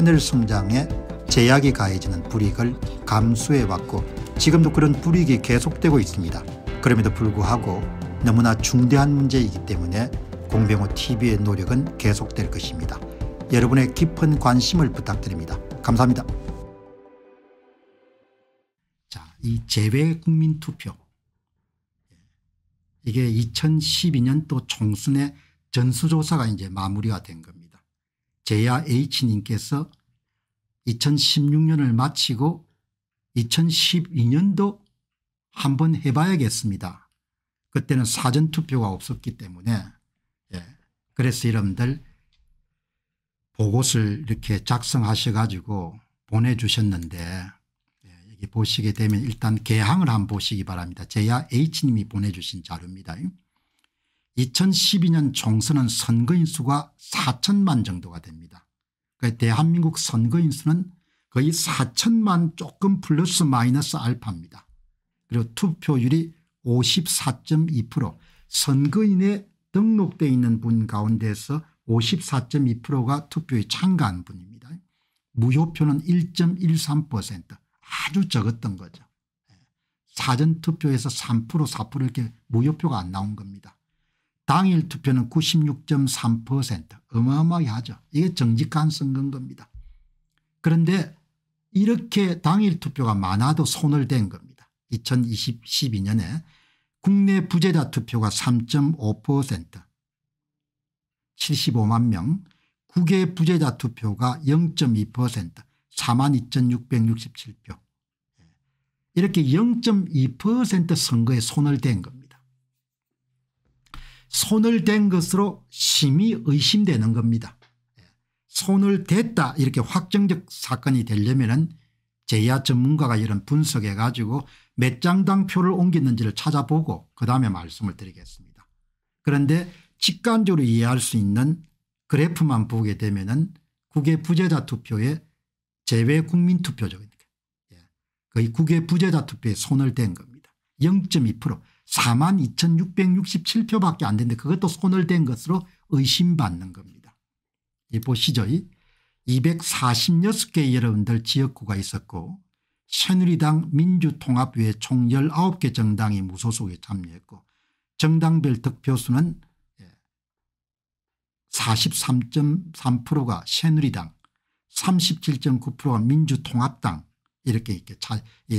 하늘 성장에 제약이 가해지는 불이익을 감수해왔고 지금도 그런 불이익이 계속되고 있습니다. 그럼에도 불구하고 너무나 중대한 문제이기 때문에 공병호 TV의 노력은 계속될 것입니다. 여러분의 깊은 관심을 부탁드립니다. 감사합니다. 자, 이 재외 국민 투표. 이게 2012년 또 총순의 전수조사가 이제 마무리가 된 겁니다. 제야 H님께서 2016년을 마치고 2012년도 한번 해봐야겠습니다. 그때는 사전투표가 없었기 때문에 예. 그래서 여러분들 보고서를 이렇게 작성하셔 가지고 보내주셨는데 예. 여기 보시게 되면 일단 개항을 한번 보시기 바랍니다. 제야 H님이 보내주신 자료입니다. 2012년 총선은 선거인 수가 4천만 정도가 됩니다. 그 대한민국 선거인 수는 거의 4천만 조금 플러스 마이너스 알파입니다. 그리고 투표율이 54.2% 선거인에 등록되어 있는 분 가운데서 54.2%가 투표에 참가한 분입니다. 무효표는 1.13% 아주 적었던 거죠. 예. 사전투표에서 3% 4% 이렇게 무효표가 안 나온 겁니다. 당일 투표는 96.3% 어마어마하게 하죠. 이게 정직한 선거인 겁니다. 그런데 이렇게 당일 투표가 많아도 손을 댄 겁니다. 2012년에 국내 부재자 투표가 3.5% 75만 명 국외 부재자 투표가 0.2% 42,667표 예. 이렇게 0.2% 선거에 손을 댄 겁니다. 손을 댄 것으로 심히 의심되는 겁니다. 예. 손을 댔다 이렇게 확정적 사건이 되려면 제야 전문가가 이런 분석해 가지고 몇 장당 표를 옮겼는지를 찾아보고 그 다음에 말씀을 드리겠습니다. 그런데 직관적으로 이해할 수 있는 그래프만 보게 되면 은 국외 부재자 투표에 제외 국민 투표죠. 그러니까. 예. 거의 국외 부재자 투표에 손을 댄 겁니다. 0.2% 4만 2667표밖에 안 되는데 그것도 손을 댄 것으로 의심받는 겁니다. 이 보시죠. 246개의 여러분들 지역구가 있었고 새누리당 민주통합위에 총 19개 정당이 무소속에 참여했고 정당별 득표수는 43.3%가 예, 새누리당 37.9%가 민주통합당 이렇게 이렇게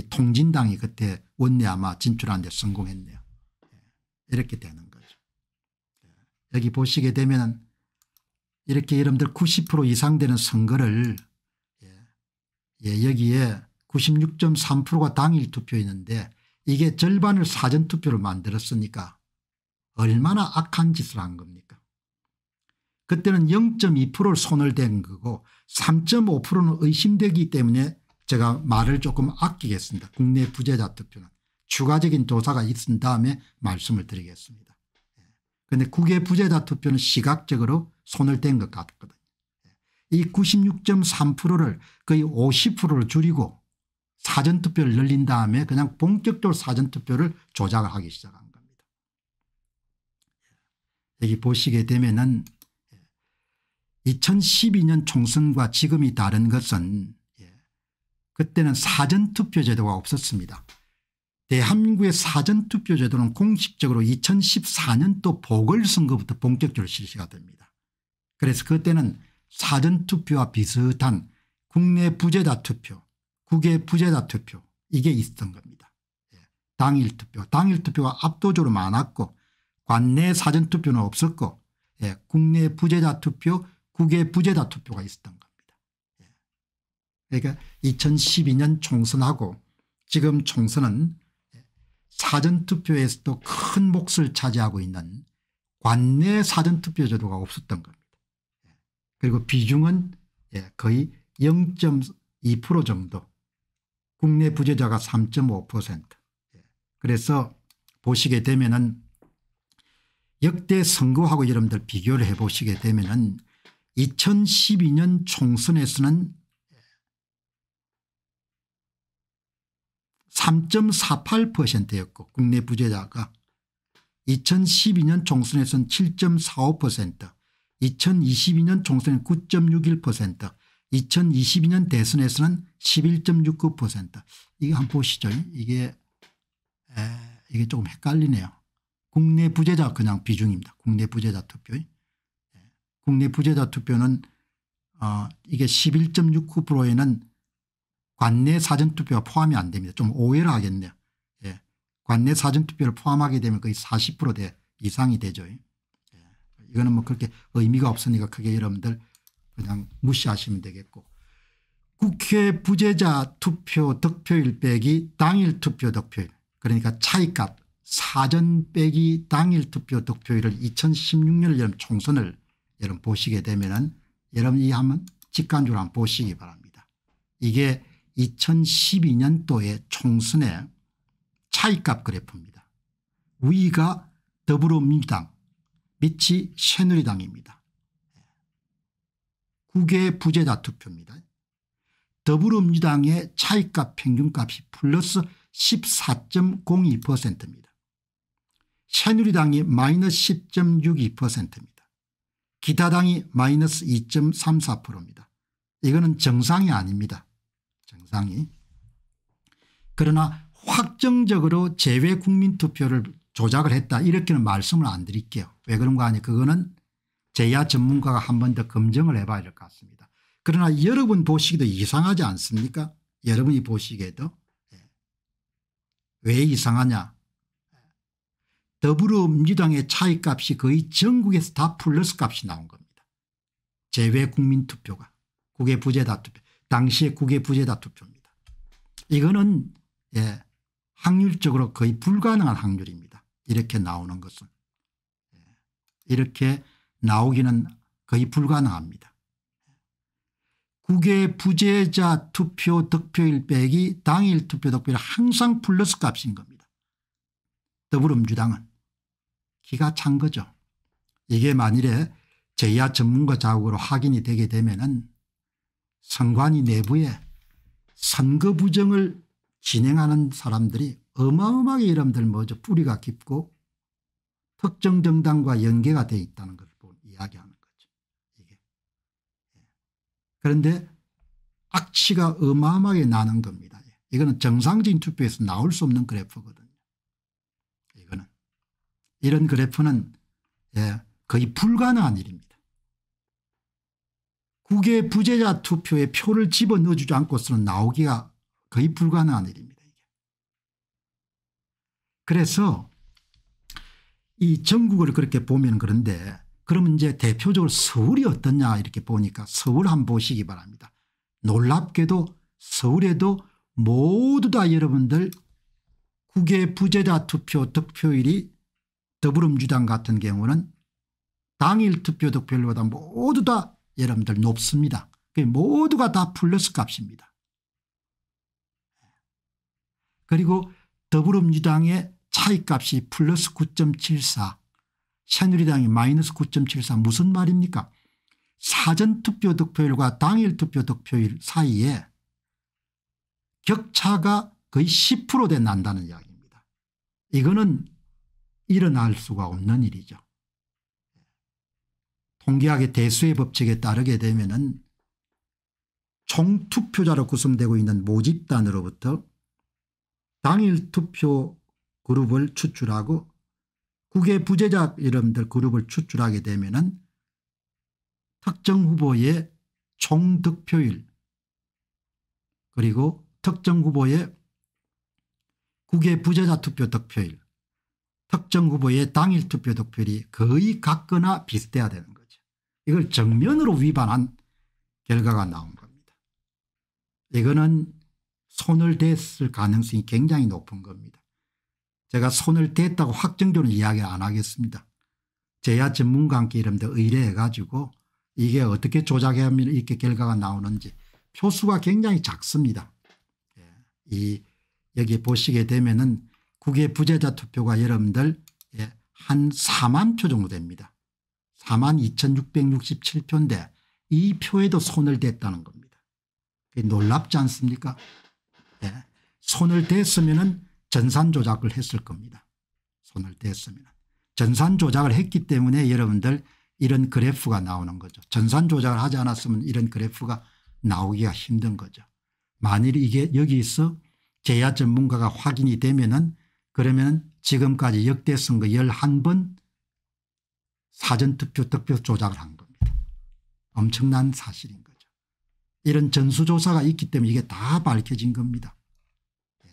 통진당이 그때 원내 아마 진출하는데 성공했네요. 이렇게 되는 거죠. 예. 여기 보시게 되면 이렇게 여러분들 90% 이상 되는 선거를 예, 예 여기에 96.3%가 당일 투표였는데 이게 절반을 사전투표를 만들었으니까 얼마나 악한 짓을 한 겁니까 그때는 0.2%를 손을 댄 거고 3.5%는 의심되기 때문에 제가 말을 조금 아끼겠습니다. 국내 부재자 투표는. 추가적인 조사가 있은 다음에 말씀을 드리겠습니다. 그런데 예. 국외 부재자 투표는 시각적으로 손을 뗀 것 같거든요. 예. 이 96.3%를 거의 50%를 줄이고 사전투표를 열린 다음에 그냥 본격적으로 사전투표를 조작하기 시작한 겁니다. 예. 여기 보시게 되면은 2012년 총선과 지금이 다른 것은 그때는 사전투표제도가 없었습니다. 대한민국의 사전투표 제도는 공식적으로 2014년도 보궐선거부터 본격적으로 실시가 됩니다. 그래서 그때는 사전투표와 비슷한 국내 부재자 투표 국외 부재자 투표 이게 있었던 겁니다. 예, 당일 투표 당일 투표가 압도적으로 많았고 관내 사전투표는 없었고 예, 국내 부재자 투표 국외 부재자 투표가 있었던 겁니다. 예. 그러니까 2012년 총선하고 지금 총선은 사전투표에서도 큰 몫을 차지하고 있는 관내 사전투표 제도가 없었던 겁니다. 그리고 비중은 예, 거의 0.2% 정도 국내 부재자가 3.5% 예, 그래서 보시게 되면 은 역대 선거하고 여러분들 비교를 해보시게 되면 은 2012년 총선에서는 3.48%였고 국내 부재자가 2012년 총선에서는7.45% 2022년 총선에 9.61% 2022년 대선에서는 11.69%이거 한번 보시죠. 이게 에, 이게 조금 헷갈리네요. 국내 부재자 그냥 비중입니다. 국내 부재자 투표. 예. 국내 부재자 투표는 어, 이게 11.69%에는 관내 사전투표가 포함이 안 됩니다. 좀 오해를 하겠네요. 예. 관내 사전투표를 포함하게 되면 거의 40% 이상이 되죠. 예. 이거는 뭐 그렇게 의미가 없으니까 그게 여러분들 그냥 무시하시면 되겠고 국회 부재자 투표 득표율 빼기 당일 투표 득표율 그러니까 차이값 사전 빼기 당일 투표 득표율을 2016년 여름 총선을 여러분 보시게 되면은 여러분 이 한번 직관적으로 한번 보시기 바랍니다. 이게 2012년도의 총선의 차이값 그래프입니다. 위가 더불어민주당 밑이 새누리당입니다. 국외 부재자 투표입니다. 더불어민주당의 차이값 평균값이 플러스 14.02%입니다. 새누리당이 마이너스 10.62%입니다. 기타당이 마이너스 2.34%입니다. 이거는 정상이 아닙니다. 정상이 그러나 확정적으로 제외 국민투표를 조작을 했다 이렇게는 말씀을 안 드릴게요. 왜 그런가 하니 그거는 제야 전문가가 한 번 더 검증을 해봐야 될 것 같습니다. 그러나 여러분 보시기도 이상하지 않습니까 여러분이 보시기에도 예. 왜 이상하냐 더불어민주당의 차이값이 거의 전국에서 다 플러스 값이 나온 겁니다. 제외 국민투표가 국외 부재다 투표 당시의 국외 부재자 투표입니다. 이거는 예, 확률적으로 거의 불가능한 확률입니다. 이렇게 나오는 것은. 예, 이렇게 나오기는 거의 불가능합니다. 국외 부재자 투표 득표일 빼기 당일 투표 득표일 항상 플러스 값인 겁니다. 더불어민주당은 기가 찬 거죠. 이게 만일에 제야 전문가 자국으로 확인이 되게 되면 은 선관위 내부에 선거 부정을 진행하는 사람들이 어마어마하게 이름들 뭐죠 뿌리가 깊고 특정 정당과 연계가 돼 있다는 것을 이야기하는 거죠. 이게. 예. 그런데 악취가 어마어마하게 나는 겁니다. 예. 이거는 정상적인 투표에서 나올 수 없는 그래프거든요. 이거는 이런 그래프는 예, 거의 불가능한 일입니다. 국외 부재자 투표에 표를 집어넣어주지 않고서는 나오기가 거의 불가능한 일입니다. 그래서 이 전국을 그렇게 보면 그런데 그러면 이제 대표적으로 서울이 어떠냐 이렇게 보니까 서울 한번 보시기 바랍니다. 놀랍게도 서울에도 모두 다 여러분들 국외 부재자 투표 득표율이 더불어민주당 같은 경우는 당일 투표 득표율보다 모두 다 여러분들 높습니다. 모두가 다 플러스 값입니다. 그리고 더불어민주당의 차이값이 플러스 9.74 새누리당이 마이너스 9.74 무슨 말입니까 사전투표 득표율과 당일 투표 득표율 사이에 격차가 거의 10%대 난다는 이야기입니다. 이거는 일어날 수가 없는 일이죠. 통계학의 대수의 법칙에 따르게 되면 은 총투표자로 구성되고 있는 모집단으로부터 당일 투표 그룹을 추출하고 국외 부재자 이름들 그룹을 추출하게 되면 은 특정 후보의 총 득표율 그리고 특정 후보의 국외 부재자 투표 득표율 특정 후보의 당일 투표 득표율이 거의 같거나 비슷해야 되는 이걸 정면으로 위반한 결과가 나온 겁니다. 이거는 손을 댔을 가능성이 굉장히 높은 겁니다. 제가 손을 댔다고 확정적으로 이야기 안 하겠습니다. 제야 전문가 함께 이름도 의뢰해 가지고 이게 어떻게 조작하면 이렇게 결과가 나오는지 표수가 굉장히 작습니다. 예, 이 여기 보시게 되면은 국외 부재자 투표가 여러분들 예, 한 4만 표 정도 됩니다. 4만 2667표인데 이 표에도 손을 댔다는 겁니다. 놀랍지 않습니까? 네. 손을 댔으면 전산 조작을 했을 겁니다. 손을 댔으면. 전산 조작을 했기 때문에 여러분들 이런 그래프가 나오는 거죠. 전산 조작을 하지 않았으면 이런 그래프가 나오기가 힘든 거죠. 만일 이게 여기서 제야 전문가가 확인이 되면은 그러면 지금까지 역대 선거 11번 사전투표 득표 조작을 한 겁니다. 엄청난 사실인 거죠. 이런 전수조사가 있기 때문에 이게 다 밝혀진 겁니다. 예.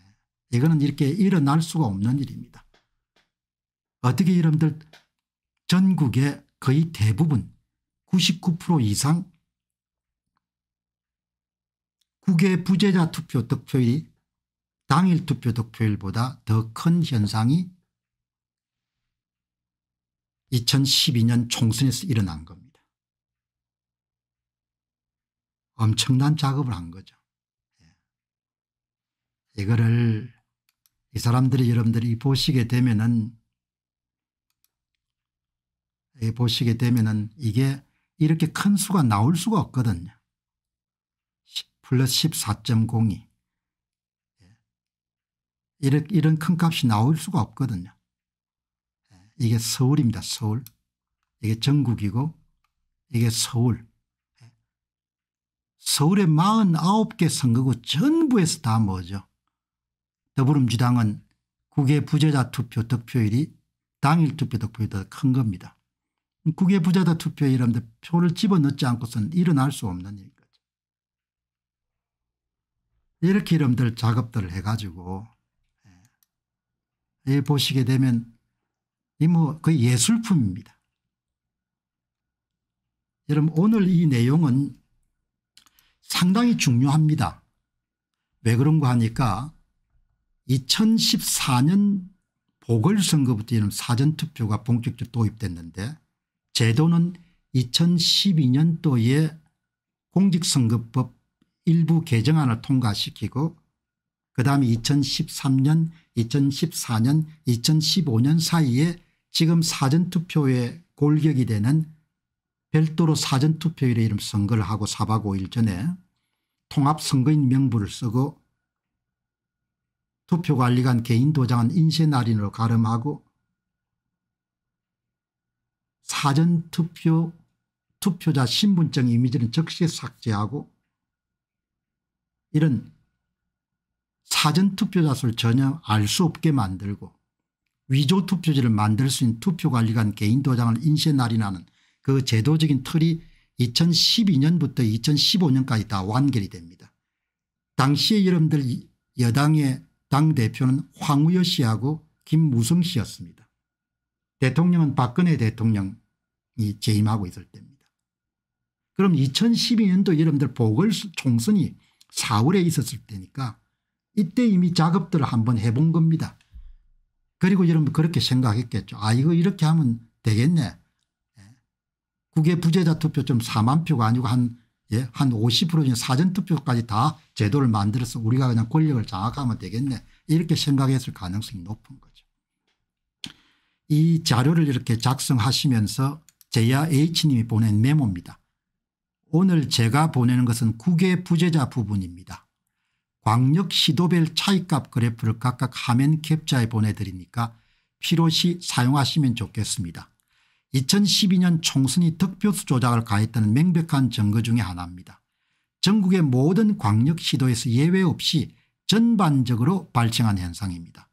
이거는 이렇게 일어날 수가 없는 일입니다. 어떻게 이런들 전국의 거의 대부분 99% 이상 국외 부재자 투표 득표율이 당일 투표 득표율보다 더 큰 현상이 2012년 총선에서 일어난 겁니다. 엄청난 작업을 한 거죠. 예. 이거를 이 사람들이 여러분들이 보시게 되면은 보시게 되면은 이게 이렇게 큰 수가 나올 수가 없거든요. 플러스 14.02 예. 이런 큰 값이 나올 수가 없거든요. 이게 서울입니다. 서울. 이게 전국이고 이게 서울. 서울의 49개 선거구 전부에서 다 뭐죠. 더불어민주당은 국외 부재자 투표 득표율이 당일 투표 득표이다큰 겁니다. 국외 부재자 투표율이라면 표를 집어넣지 않고서는 일어날 수 없는 일인 거죠. 이렇게 여러분들 작업들을 해가지고 예, 예 보시게 되면 이뭐 거의 예술품입니다. 여러분 오늘 이 내용은 상당히 중요합니다. 왜 그런가 하니까 2014년 보궐선거부터 이런 사전투표가 본격적으로 도입됐는데 제도는 2012년도에 공직선거법 일부 개정안을 통과시키고 그 다음에 2013년 2014년 2015년 사이에 지금 사전투표의 골격이 되는 별도로 사전투표일에 이름 선거를 하고 4박 5일 전에 통합선거인 명부를 쓰고 투표관리관 개인도장은 인쇄날인으로 가름하고 사전투표 투표자 신분증 이미지는 즉시 삭제하고 이런 사전투표자 수를 전혀 알 수 없게 만들고 위조 투표지를 만들 수 있는 투표관리관 개인도장을 인쇄 날인하는 그 제도적인 틀이 2012년부터 2015년까지 다 완결이 됩니다. 당시에 여러분들 여당의 당대표는 황우여 씨하고 김무성 씨였습니다. 대통령은 박근혜 대통령이 재임하고 있을 때입니다. 그럼 2012년도 여러분들 보궐총선이 4월에 있었을 때니까 이때 이미 작업들을 한번 해본 겁니다. 그리고 여러분 그렇게 생각했겠죠. 아 이거 이렇게 하면 되겠네. 예. 국외 부재자 투표 좀 4만 표가 아니고 한 예, 5 0 사전투표까지 다 제도를 만들어서 우리가 그냥 권력을 장악하면 되겠네 이렇게 생각했을 가능성이 높은 거죠. 이 자료를 이렇게 작성하시면서 제야 H님이 보낸 메모입니다. 오늘 제가 보내는 것은 국외 부재자 부분입니다. 광역 시도별 차이값 그래프를 각각 화면 캡처해 보내드리니까 필요시 사용하시면 좋겠습니다. 2012년 총선이 득표수 조작을 가했다는 명백한 증거 중에 하나입니다. 전국의 모든 광역시도에서 예외 없이 전반적으로 발생한 현상입니다.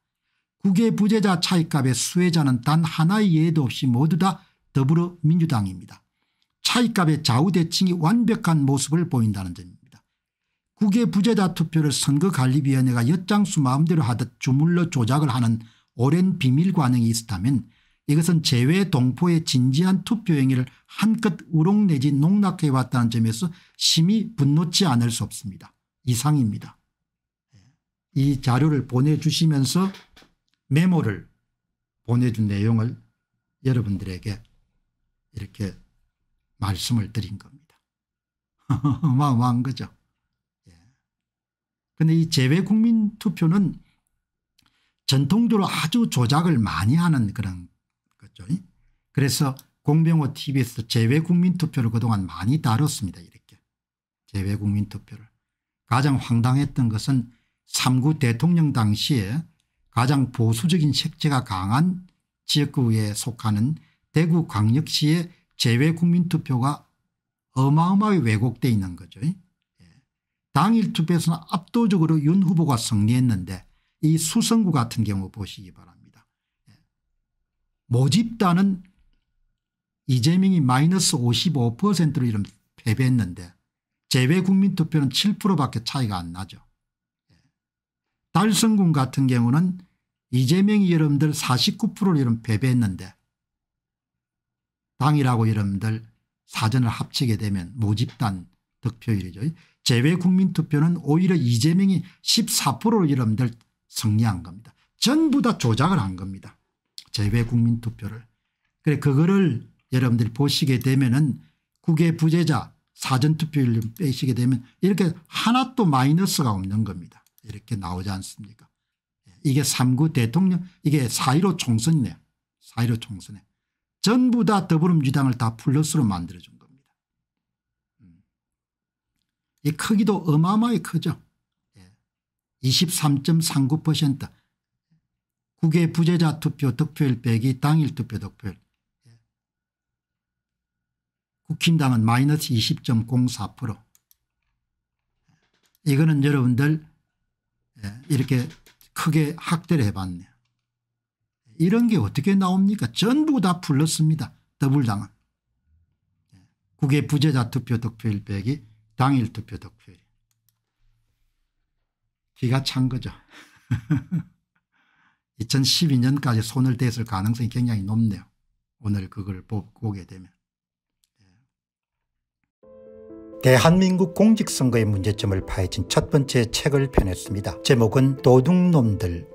국외 부재자 차이값의 수혜자는 단 하나의 예도 없이 모두 다 더불어민주당입니다. 차이값의 좌우대칭이 완벽한 모습을 보인다는 점입니다. 국외 부재자 투표를 선거관리위원회가 엿장수 마음대로 하듯 주물러 조작을 하는 오랜 비밀 관행이 있었다면 이것은 제외 동포의 진지한 투표 행위를 한껏 우롱 내지 농락해 왔다는 점에서 심히 분노치 않을 수 없습니다. 이상입니다. 이 자료를 보내주시면서 메모를 보내준 내용을 여러분들에게 이렇게 말씀을 드린 겁니다. 어마어마한 거죠. 그런데 이 재외 국민 투표는 전통적으로 아주 조작을 많이 하는 그런 거죠. 그래서 공병호 tv에서 재외 국민 투표를 그동안 많이 다뤘습니다. 이렇게 재외 국민 투표를 가장 황당했던 것은 3구 대통령 당시에 가장 보수적인 색채가 강한 지역구에 속하는 대구 광역시의 재외 국민 투표가 어마어마하게 왜곡돼 있는 거죠. 당일 투표에서는 압도적으로 윤 후보가 승리했는데 이 수성구 같은 경우 보시기 바랍니다. 예. 모집단은 이재명이 마이너스 55%로 이런 패배했는데 재외국민투표는 7%밖에 차이가 안 나죠. 예. 달성군 같은 경우는 이재명이 여러분들 49%로 이런 패배했는데 당이라고 여러분들 사전을 합치게 되면 모집단 득표율이죠. 재외 국민투표는 오히려 이재명이 14%를 이름들 승리한 겁니다. 전부 다 조작을 한 겁니다. 재외 국민투표를. 그래 그거를 여러분들이 보시게 되면은 국외 부재자 사전투표율 빼시게 되면 이렇게 하나 또 마이너스가 없는 겁니다. 이렇게 나오지 않습니까 이게 3구 대통령 이게 4.15 총선이네요. 4.15 총선에 전부 다 더불어민주당을 다 플러스로 만들어줍니다. 이 크기도 어마어마하게 크죠. 23.39% 예. 국외 부재자 투표 득표율 빼기 당일 투표 득표율 예. 국힘당은 마이너스 20.04% 이거는 여러분들 예, 이렇게 크게 학대를 해봤네요. 이런 게 어떻게 나옵니까 전부 다 불렀습니다. 더블당은 국외 부재자 투표 득표율 빼기 당일 투표 득표율. 이 기가 찬 거죠. 2012년까지 손을 댔을 가능성이 굉장히 높네요. 오늘 그걸 보게 되면. 예. 대한민국 공직선거의 문제점을 파헤친 첫 번째 책을 펴냈습니다. 제목은 도둑놈들